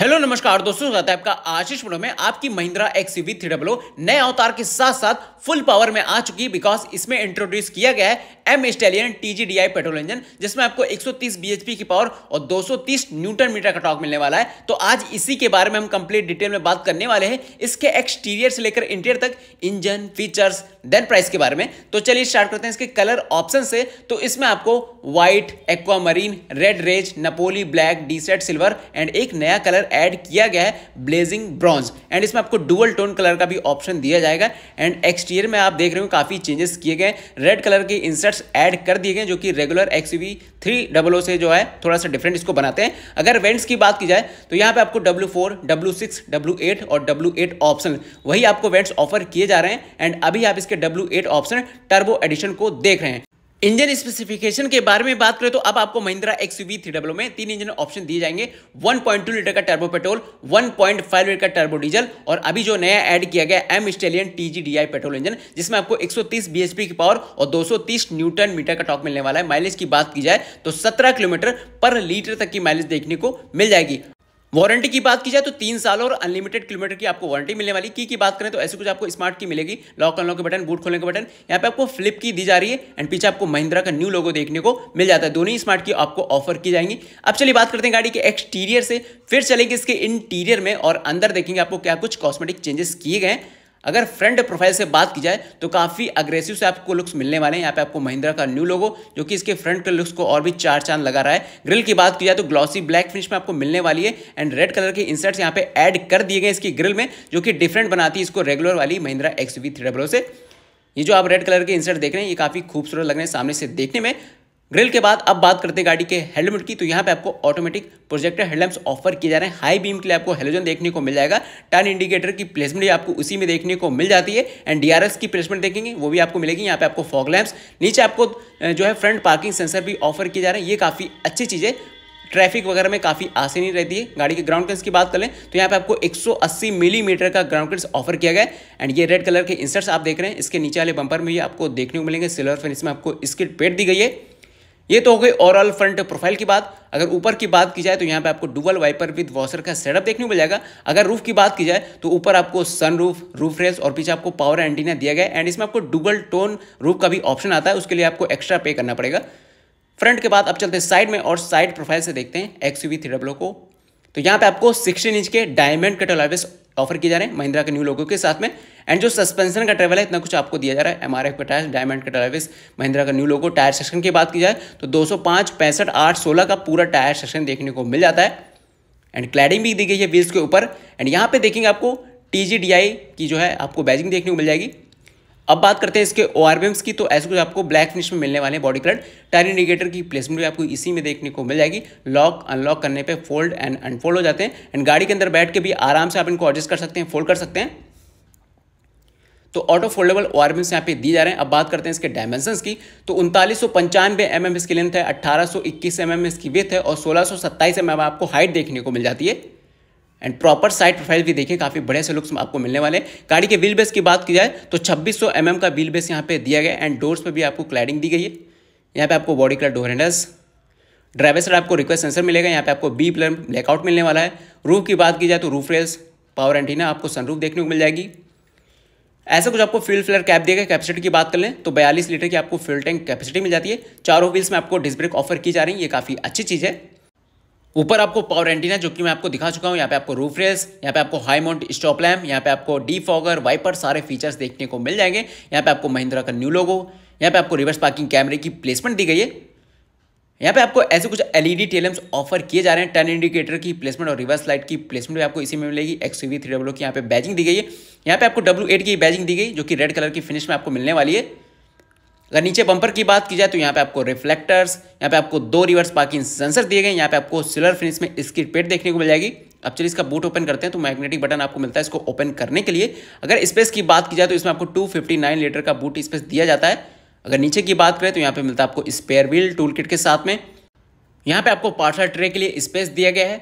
hello नमस्कार दोस्तों स्वागत है आपका आशीष में आपकी Mahindra X V three double O नए अवतार के साथ साथ फुल पावर में आ चुकी बिकॉज इसमें इंट्रोड्यूस किया गया है M Stallion TGDI petrol engine जिसमें आपको 130 बीएचपी की पावर और 230 न्यूटन मीटर का टॉक मिलने वाला है तो आज इसी के बारे में हम कंप्लीट डिटेल में बात करने वाले हैं इसके एक्सटीरियर से लेकर इंटीरियर तक इंजन फीचर्स देन प्राइस के बारे में तो चलिए स्टार्ट करते हैं इसके कलर ऑप्शन से तो इसमें आपको white aquamarine red rage Napoli black सेट सिल्वर एंड एक नया कलर ऐड किया गया है ब्लेजिंग ब्रॉन्ज एंड इसमें आपको डुअल टोन कलर का भी ऑप्शन दिया जाएगा एंड एक्सटीरियर में आप देख रहे हो काफ़ी चेंजेस किए गए रेड कलर के इंसर्ट्स ऐड कर दिए गए जो कि regular X three double O से जो है थोड़ा सा डिफरेंट इसको बनाते हैं अगर वेंट्स की बात की जाए तो यहाँ पे आपको W four W six W eight और डब्ल्यू एट ऑप्शन वही आपको वेंट्स ऑफर किए जा रहे हैं एंड अभी आप इसके W eight option turbo edition को देख रहे हैं इंजन स्पेसिफिकेशन के बारे में बात करें तो अब आपको महिंद्रा एक्स थ्री डब्ल्यू में तीन इंजन ऑप्शन दिए जाएंगे 1.2 लीटर का टर्बो पेट्रोल 1.5 लीटर का टर्बो डीजल और अभी जो नया ऐड किया गया M Stallion TGDI petrol engine जिसमें आपको 130 सौ की पावर और 230 न्यूटन मीटर का टॉक मिलने वाला है माइलेज की बात की जाए तो सत्रह किलोमीटर पर लीटर तक की माइलेज देखने को मिल जाएगी वारंटी की बात की जाए तो तीन साल और अनलिमिटेड किलोमीटर की आपको वारंटी मिलने वाली की की बात करें तो ऐसे कुछ आपको स्मार्ट की मिलेगी लॉक अनलॉक के बटन बूट खोलने के बटन यहाँ पे आपको फ्लिप की दी जा रही है एंड पीछे आपको महिंद्रा का न्यू लोगो देखने को मिल जाता है दोनों ही स्मार्ट की आपको ऑफर की जाएंगी अब चलिए बात करते हैं गाड़ी के एक्सटीरियर से फिर चलेंगे इसके इंटीरियर में और अंदर देखेंगे आपको क्या कुछ कॉस्मेटिक चेंजेस किए गए हैं अगर फ्रंट प्रोफाइल से बात की जाए तो काफ़ी अग्रेसिव से आपको लुक्स मिलने वाले हैं यहाँ पे आपको महिंद्रा का न्यू लोगो जो कि इसके फ्रंट के लुक्स को और भी चार चांद लगा रहा है ग्रिल की बात की जाए तो ग्लॉसी ब्लैक फिनिश में आपको मिलने वाली है एंड रेड कलर के इंसर्ट्स यहाँ पे ऐड कर दिए गए इसकी ग्रिल में जो कि डिफरेंट बनाती है इसको रेगुलर वाली महिंद्रा एक्स oh से ये जो आप रेड कलर के इंसर्ट देख रहे हैं ये काफ़ी खूबसूरत लग रहे हैं सामने से देखने में ग्रिल के बाद अब बात करते हैं गाड़ी के हेलमेट की तो यहाँ पे आपको ऑटोमेटिक प्रोजेक्टर हेडलैम्प्स ऑफर किए जा रहे हैं हाई बीम के लिए आपको हेलोजन देखने को मिल जाएगा टर्न इंडिकेटर की प्लेसमेंट भी आपको उसी में देखने को मिल जाती है एंड डीआरएस की प्लेसमेंट देखेंगे वो भी आपको मिलेगी यहाँ पे आपको फॉग लैम्प्स नीचे आपको जो है फ्रंट पार्किंग सेंसर भी ऑफर किए जा रहे हैं ये काफ़ी अच्छी चीज़ है ट्रैफिक वगैरह में काफ़ी आसानी रहती है गाड़ी के ग्राउंड क्लियरेंस की बात कर लें तो यहाँ पे आपको 180 मिलीमीटर mm का ग्राउंड क्लियरेंस ऑफर किया गया है एंड ये रेड कलर के इंसर्ट्स आप देख रहे हैं इसके नीचे वाले बंपर में ये आपको देखने को मिलेंगे सिल्वर फिनिश में आपको स्किट पेट दी गई है ये तो हो गई ओवरऑल फ्रंट प्रोफाइल की बात अगर ऊपर की बात की जाए तो यहाँ पे आपको डुबल वाइपर विद वॉशर का सेटअप देखने को मिल जाएगा अगर रूफ की बात की जाए तो ऊपर आपको सन रूफ रूफ रेस और पीछे आपको पावर एंटीना दिया गया एंड इसमें आपको डुबल टोन रूफ का भी ऑप्शन आता है उसके लिए आपको एक्स्ट्रा पे करना पड़ेगा फ्रंट के बाद आप चलते हैं साइड में और साइड प्रोफाइल से देखते हैं एक्स यू को तो यहाँ पे आपको सिक्सटीन इंच के डायमंड कट ऑफर किए जा रहे हैं महिंद्रा के न्यू लोगों के साथ में एंड जो सस्पेंशन का ट्रेवल है इतना कुछ आपको दिया जा रहा है एम आर एफ का टायर डायमंड का ट्रेविस महिंद्रा का न्यू लोगो टायर सेक्शन की बात की जाए तो दो सौ पाँच पैंसठ आठ सोलह का पूरा टायर सेक्शन देखने को मिल जाता है एंड क्लैडिंग भी दी गई है व्हील्स के ऊपर एंड यहाँ पे देखेंगे आपको टी जी डी आई की जो है आपको बैजिंग देखने को मिल जाएगी अब बात करते हैं इसके ओ आर की तो ऐसे कुछ आपको ब्लैक फिनिश में मिलने वाले हैं बॉडी कलर टायर इंडिकेटर की प्लेसमेंट भी आपको इसी में देखने को मिल जाएगी लॉक अनलॉक करने पे फोल्ड एंड अनफोल्ड हो जाते हैं एंड गाड़ी के अंदर बैठ के भी आराम से आप इनको एडजस्ट कर सकते हैं फोल्ड कर सकते हैं तो ऑटो फोल्डेबल ओ आर यहाँ पे दी जा रहे हैं अब बात करते हैं इसके डायमेंशन की तो उनतालीस सौ पंचानवे एम mm एम इसकी लेंथ है अट्ठारह सौ इक्कीस एम mm एम इसकी विथ है और सोलह सौ सत्ताईस एम mm एम आपको हाइट देखने को मिल जाती है एंड प्रॉपर साइड प्रोफाइल भी देखिए काफ़ी बड़े से लुक्स आपको मिलने वाले हैं गाड़ी के व्हील बेस की बात की जाए तो 2600 एम mm का व्हील बेस यहाँ पे दिया गया एंड डोर्स पे भी आपको क्लैडिंग दी गई है यहाँ पे आपको body colour door handles driver side आपको रिक्वेस्ट सेंसर मिलेगा यहाँ पे आपको बी प्लर ब्लैकआउट मिलने वाला है रूफ की बात की जाए तो रूफ रेल्स पावर एंटीना आपको सनरूफ देखने को मिल जाएगी ऐसा कुछ आपको फ्यूल फिलर कैप देगा कैपेसिटी की बात कर लें तो 42 लीटर की आपको फ्यूल टैंक कैपेसिटी मिल जाती है चारों व्हील्स में आपको डिस्क ब्रेक ऑफर की जा रही है ये काफ़ी अच्छी चीज़ है ऊपर आपको पावर एंटीना जो कि मैं आपको दिखा चुका हूँ यहाँ पे आपको रूफ रेस यहाँ पे आपको हाई माउंट स्टॉप लैम्प यहाँ पे आपको डी फॉगर वाइपर सारे फीचर्स देखने को मिल जाएंगे यहाँ पे आपको महिंद्रा का न्यू लोगो यहाँ पे आपको रिवर्स पार्किंग कैमरे की प्लेसमेंट दी गई है यहाँ पे आपको ऐसे कुछ एलईडी e टेलम्स ऑफर किए जा रहे हैं टर्न इंडिकेटर की प्लेसमेंट और रिवर्स लाइट की प्लेसमेंट भी आपको इसी में मिलेगी एक्स वी थ्री डब्ल्यू की यहाँ पे बैजिंग दी गई है यहाँ पे आपको डब्ल्यू एट की बैजिंग दी गई जो कि रेड कलर की फिनिश में आपको मिलने वाली है अगर नीचे बंपर की बात की जाए तो यहाँ पे आपको रिफ्लेक्टर्स यहाँ पे आपको दो रिवर्स पार्किंग सेंसर दिए गए यहाँ पे आपको सिल्वर फिनिश में इसकी पेट देखने को मिल जाएगी अब चलिए इसका बूट ओपन करते हैं तो मैग्नेटिक बटन आपको मिलता है इसको ओपन करने के लिए अगर स्पेस की बात की जाए तो इसमें आपको 259 लीटर का बूट स्पेस दिया जाता है अगर नीचे की बात करें तो यहाँ पे मिलता है आपको स्पेयर व्हील टूल किट के साथ में यहाँ पे आपको पार्सल ट्रे के लिए स्पेस दिया गया है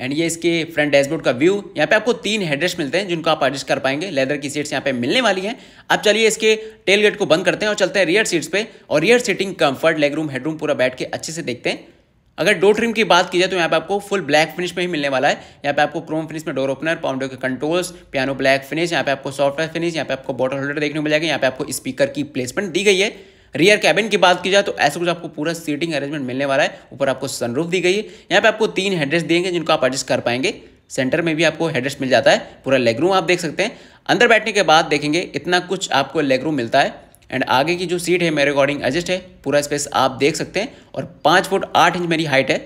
एंड ये इसके फ्रंट डैशबोर्ड का व्यू यहाँ पे आपको तीन हेडरेस्ट मिलते हैं जिनको आप एडजस्ट कर पाएंगे लेदर की सीट्स यहाँ पे मिलने वाली हैं अब चलिए इसके टेल गेट को बंद करते हैं और चलते हैं रियर सीट्स पे और rear seating comfort leg room headroom पूरा बैठ के अच्छे से देखते हैं अगर डोर ट्रिम की बात की जाए तो यहाँ पे आपको फुल ब्लैक फिनिश में ही मिलने वाला है यहाँ पे आपको क्रोम फिनिश में डोर ओपनर पाउंडर के कंट्रोल्स पियानो ब्लैक फिनिश यहाँ पे आपको सॉफ्टवेयर फिनिश यहाँ पे आपको बॉटल होल्डर देखने को मिलेगा यहाँ पे आपको स्पीकर की प्लेसमेंट दी गई है रियर कैबिन की बात की जाए तो ऐसा कुछ आपको पूरा सीटिंग अरेंजमेंट मिलने वाला है ऊपर आपको सनरूफ दी गई है यहाँ पे आपको तीन हेड्रेस देंगे जिनको आप एडजस्ट कर पाएंगे सेंटर में भी आपको हेड्रेस मिल जाता है पूरा लेगरूम आप देख सकते हैं अंदर बैठने के बाद देखेंगे इतना कुछ आपको लेगरूम मिलता है एंड आगे की जो सीट है मेरे अकॉर्डिंग एडजस्ट है पूरा स्पेस आप देख सकते हैं और पाँच फुट आठ इंच मेरी हाइट है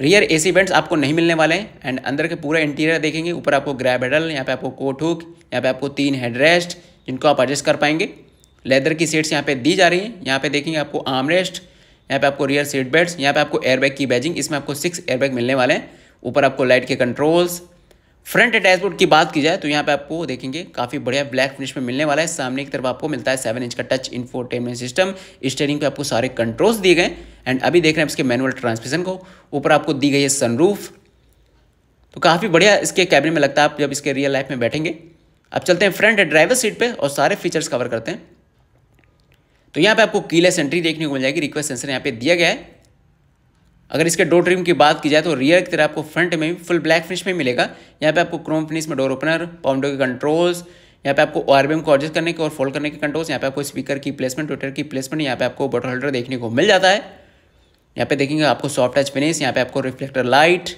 रियर एसी वेंट्स आपको नहीं मिलने वाले हैं एंड अंदर के पूरा इंटीरियर देखेंगे ऊपर आपको ग्रैब हेडल यहाँ पे आपको कोट हुक यहाँ पे आपको तीन हेडरेस्ट जिनको आप एडजस्ट कर पाएंगे लेदर की सीट्स यहाँ पे दी जा रही हैं यहाँ पे देखेंगे आपको रेस्ट यहाँ पे आपको रियर सीट बेल्ट यहाँ पे आपको एयरबैग की बैजिंग इसमें आपको सिक्स एयरबैग मिलने वाले हैं ऊपर आपको लाइट के कंट्रोल्स फ्रंट डैशबोर्ड की बात की जाए तो यहाँ पे आपको देखेंगे काफ़ी बढ़िया ब्लैक फिनिश में मिलने वाला है सामने की तरफ आपको मिलता है सेवन इंच का टच इन्फोटेनमेंट सिस्टम स्टेयरिंग पे आपको सारे कंट्रोल्स दिए गए एंड अभी देख रहे हैं इसके मैनुअल ट्रांसमिशन को ऊपर आपको दी गई है सनरूफ तो काफ़ी बढ़िया इसके कैबिन में लगता है आप जब इसके रियल लाइफ में बैठेंगे अब चलते हैं फ्रंट ड्राइवर सीट पर और सारे फीचर्स कवर करते हैं तो यहाँ पे आपको कीलेस एंट्री देखने को मिल जाएगी रिक्वेस्ट सेंसर यहाँ पे दिया गया है अगर इसके डोर ट्रिम की बात की जाए तो रियर की तरह आपको फ्रंट में फुल ब्लैक फिनिश में मिलेगा यहाँ पे आपको क्रोम फिनिश में डोर ओपनर पाउंडो के कंट्रोल्स यहाँ पे आपको आरबीएम को एडजस्ट करने के और फोल्ड करने के कंट्रोल्स यहाँ पे आपको स्पीकर की प्लेसमेंट ट्विटर की प्लेसमेंट यहाँ पे आपको बॉटल होल्डर देखने को मिल जाता है यहाँ पे देखेंगे आपको सॉफ्ट टच फिनिश यहाँ पे आपको रिफ्लेक्टर लाइट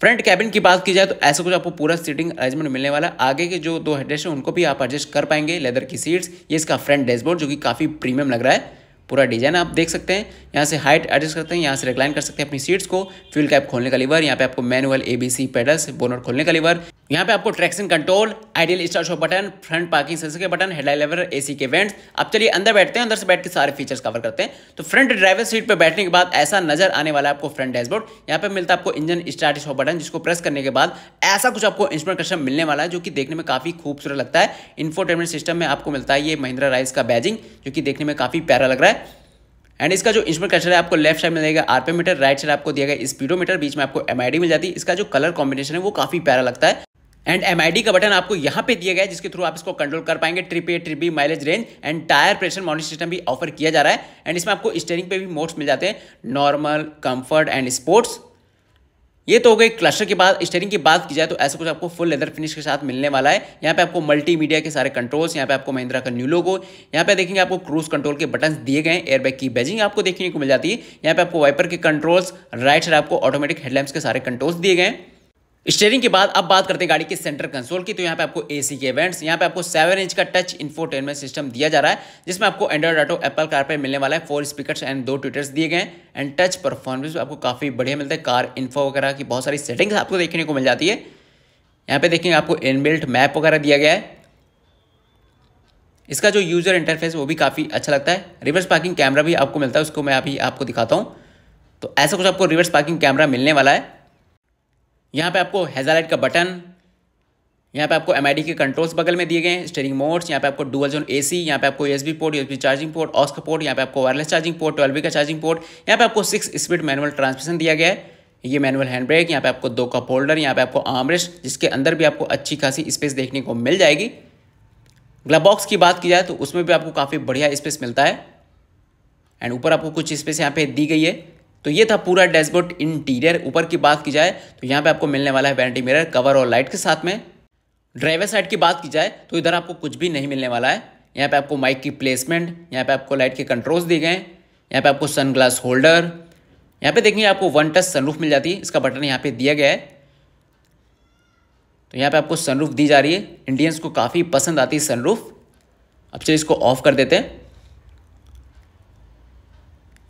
फ्रंट कैबिन की बात की जाए तो ऐसा कुछ आपको पूरा सीटिंग अरेंजमेंट मिलने वाला आगे के जो दो हेडरेस्ट हैं उनको भी आप एडजस्ट कर पाएंगे लेदर की सीट्स ये इसका फ्रंट डैशबोर्ड जो कि काफ़ी प्रीमियम लग रहा है पूरा डिजाइन आप देख सकते हैं यहाँ से हाइट एडजस्ट करते हैं यहाँ से रिक्लाइन कर सकते हैं अपनी सीट्स को फ्यूल कैप खोलने का लीवर यहाँ पे आपको मैनुअल एबीसी पेडल्स बोनर खोलने का लीवर यहाँ पे आपको ट्रैक्शन कंट्रोल आइडियल स्टार्ट शो बटन फ्रंट पार्किंग सेंसर के बटन हेडलाइट लेवर एसी के वेंट्स अब चलिए अंदर बैठते हैं अंदर से बैठ के सारे फीचर्स कवर करते हैं तो फ्रंट ड्राइवर सीट पर बैठने के बाद ऐसा नजर आने वाला है आपको फ्रंट डैशबोर्ड यहाँ पे मिलता है आपको इंजन स्टार्ट शो बटन जिसको प्रेस करने के बाद ऐसा कुछ आपको इंस्ट्रोमेंट कस्टम मिलने वाला है जो कि देखने में काफी खूबसूरत लगता है इन्फोटेनमेंट सिस्टम में आपको मिलता है ये महिंद्रा राइस का बैजिंग जो कि देखने में काफी प्यारा लग रहा है एंड इसका जो इंस्ट्रूमेंट क्लस्टर है आपको लेफ्ट साइड में देगा आरपीएम मीटर राइट साइड आपको दिया गया स्पीडोमीटर बीच में आपको एमआईडी मिल जाती है इसका जो कलर कॉम्बिनेशन है वो काफी प्यारा लगता है एंड एम का बटन आपको यहाँ पे दिया गया है जिसके थ्रू आप इसको कंट्रोल कर पाएंगे trip A trip B mileage range and tyre pressure monitor system भी ऑफर किया जा रहा है एंड इसमें आपको स्टेयरिंग पे भी मोड्स मिल जाते हैं नॉर्मल कंफर्ट एंड स्पोर्ट्स ये तो हो गई क्लस्टर के बाद स्टेरिंग की बात की जाए तो ऐसा कुछ आपको फुल लेदर फिनिश के साथ मिलने वाला है यहाँ पे आपको मल्टीमीडिया के सारे कंट्रोल्स यहाँ पे आपको महिंद्रा का न्यू लोगो यहाँ पे देखेंगे आपको क्रूज कंट्रोल के बटन दिए गए एयरबैग की बैजिंग आपको देखने को मिल जाती है यहाँ पे आपको वाइपर के कंट्रोल्स राइट साइड आपको ऑटोमेटिक हेडलाइट्स के सारे कंट्रोल्स दिए गए हैं स्टेयरिंग के बाद अब बात करते हैं गाड़ी के सेंटर कंसोल की तो यहाँ पे आपको एसी के इवेंट्स यहाँ पे आपको सेवन इंच का टच इन्फोटेनमेंट सिस्टम दिया जा रहा है जिसमें आपको एंड्रॉइड ऑटो एप्पल कार पे मिलने वाला है फोर स्पीकर्स एंड दो ट्विटर्स दिए गए एंड टच परफॉर्मेंस आपको काफ़ी बढ़िया मिलता है कार इन्फो वगैरह की बहुत सारी सेटिंग्स आपको देखने को मिल जाती है यहाँ पे देखेंगे आपको इनबिल्ट मैप वगैरह दिया गया है इसका जो यूज़र इंटरफेस वो भी काफ़ी अच्छा लगता है रिवर्स पार्किंग कैमरा भी आपको मिलता है उसको मैं अभी आपको दिखाता हूँ तो ऐसा कुछ आपको रिवर्स पार्किंग कैमरा मिलने वाला है यहाँ पे आपको हेजालाइट का बटन यहाँ पे आपको एम के कंट्रोल्स बगल में दिए गए स्टेरिंग मोड्स यहाँ पे आपको डुअल जोन एसी यहाँ पे आपको USB port USB charging port ऑस्क पोर्ट यहाँ पे आपको वायरलेस चार्जिंग पोर्ट ट्वेल्व का चार्जिंग पोर्ट यहाँ पे आपको सिक्स स्पीड मैनुअल ट्रांसमिशन दिया गया है ये मैनुअल हैंड ब्रेक यहाँ पे आपको दो कप होल्डर यहाँ पे आपको आमरेस्ट जिसके अंदर भी आपको अच्छी खासी स्पेस देखने को मिल जाएगी ग्लब बॉक्स की बात की जाए तो उसमें भी आपको काफ़ी बढ़िया स्पेस मिलता है एंड ऊपर आपको कुछ स्पेस यहाँ पे दी गई है तो ये था पूरा डैशबोर्ड इंटीरियर ऊपर की बात की जाए तो यहाँ पे आपको मिलने वाला है वैनिटी मिरर कवर और लाइट के साथ में ड्राइवर साइड की बात की जाए तो इधर आपको कुछ भी नहीं मिलने वाला है यहाँ पे आपको माइक की प्लेसमेंट यहाँ पे आपको लाइट के कंट्रोल्स दिए गए यहाँ पे आपको सनग्लास होल्डर यहाँ पे देखिए आपको वन टच सनरूफ मिल जाती है इसका बटन यहाँ पे दिया गया है तो यहाँ पे आपको सनरूफ दी जा रही है इंडियंस को काफ़ी पसंद आती है सनरूफ अब चलिए इसको ऑफ कर देते हैं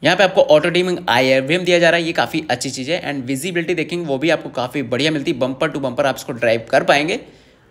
यहाँ पे आपको ऑटो डीमिंग आई एयरवीएम दिया जा रहा है ये काफ़ी अच्छी चीज़ है एंड विजिबिलिटी देखेंगे वो भी आपको काफ़ी बढ़िया मिलती है बंपर टू बंपर आप इसको ड्राइव कर पाएंगे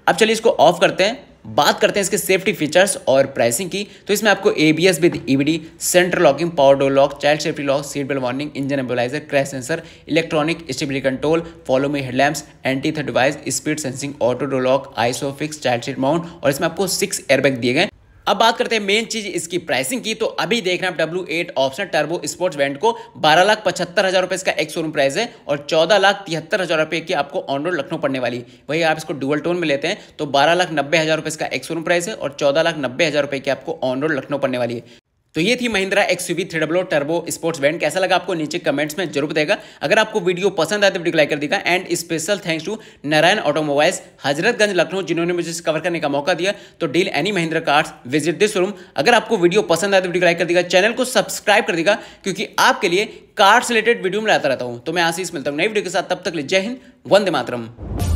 अब चलिए इसको ऑफ करते हैं बात करते हैं इसके सेफ्टी फीचर्स और प्राइसिंग की तो इसमें आपको A B S with EBD central locking power door lock child safety lock seat belt warning engine immobiliser crash sensor electronic stability control follow me headlamps anti theft device speed sensing auto door lock ISOFIX child seat mount और इसमें आपको six airbag दिए गए अब बात करते हैं main चीज इसकी प्राइसिंग की तो अभी देख रहे हैं आप W eight option turbo sports variant को बारह लाख पचहत्तर हजार रुपए इसका एक शोरूम प्राइस है और चौदह लाख तिहत्तर हजार रुपए की आपको ऑन रोड लखनऊ पड़ने वाली वही आप इसको डुअल टोन में लेते हैं तो बारह लाख नब्बे हजार रुपए इसका एक शोरूम प्राइस है और चौदह लाख नब्बे हजार रुपए की आपको ऑन रोड लखनऊ पड़ने वाली है तो ये थी Mahindra X U V three double O turbo sports वैन कैसा लगा आपको नीचे कमेंट्स में जरूर बताएगा अगर आपको वीडियो पसंद आए तो वीडियो लाइक कर देगा and special thanks to Narayan automobiles Hazratganj Lucknow जिन्होंने मुझे कवर करने का मौका दिया तो deal any Mahindra cars visit this room अगर आपको वीडियो पसंद आए तो वीडियो लाइक कर देगा चैनल को सब्सक्राइब कर देगा क्योंकि आपके लिए कार्स रिलेटेड वीडियो में लाता रहता हूँ तो मैं आशीष मिलता हूँ नई वीडियो के साथ तब तक ले जय हिंद वंदे मातरम